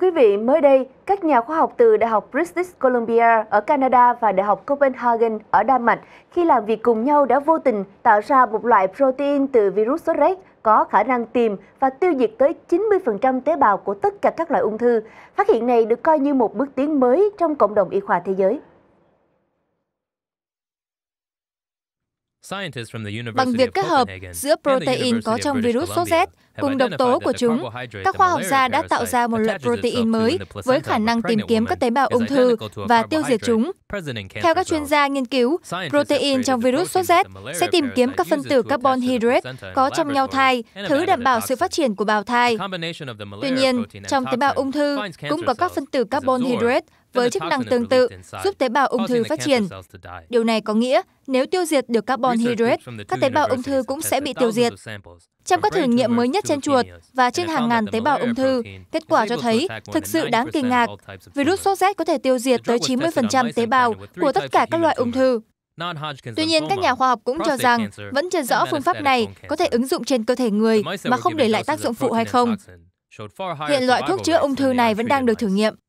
Thưa quý vị, mới đây, các nhà khoa học từ Đại học British Columbia ở Canada và Đại học Copenhagen ở Đan Mạch khi làm việc cùng nhau đã vô tình tạo ra một loại protein từ virus sốt rét có khả năng tìm và tiêu diệt tới 90% tế bào của tất cả các loại ung thư. Phát hiện này được coi như một bước tiến mới trong cộng đồng y khoa thế giới. Bằng việc kết hợp giữa protein có trong virus sốt rét cùng độc tố của chúng, các khoa học gia đã tạo ra một loại protein mới với khả năng tìm kiếm các tế bào ung thư và tiêu diệt chúng. Theo các chuyên gia nghiên cứu, protein trong virus sốt rét sẽ tìm kiếm các phân tử carbon hydrate có trong nhau thai, thứ đảm bảo sự phát triển của bào thai. Tuy nhiên, trong tế bào ung thư cũng có các phân tử carbon hydrate với chức năng tương tự giúp tế bào ung thư phát triển. Điều này có nghĩa nếu tiêu diệt được carbon hydrate, các tế bào ung thư cũng sẽ bị tiêu diệt. Trong các thử nghiệm mới nhất trên chuột và trên hàng ngàn tế bào ung thư, kết quả cho thấy thực sự đáng kinh ngạc. Virus sốt rét có thể tiêu diệt tới 90% tế bào của tất cả các loại ung thư. Tuy nhiên, các nhà khoa học cũng cho rằng vẫn chưa rõ phương pháp này có thể ứng dụng trên cơ thể người mà không để lại tác dụng phụ hay không. Hiện loại thuốc chữa ung thư này vẫn đang được thử nghiệm.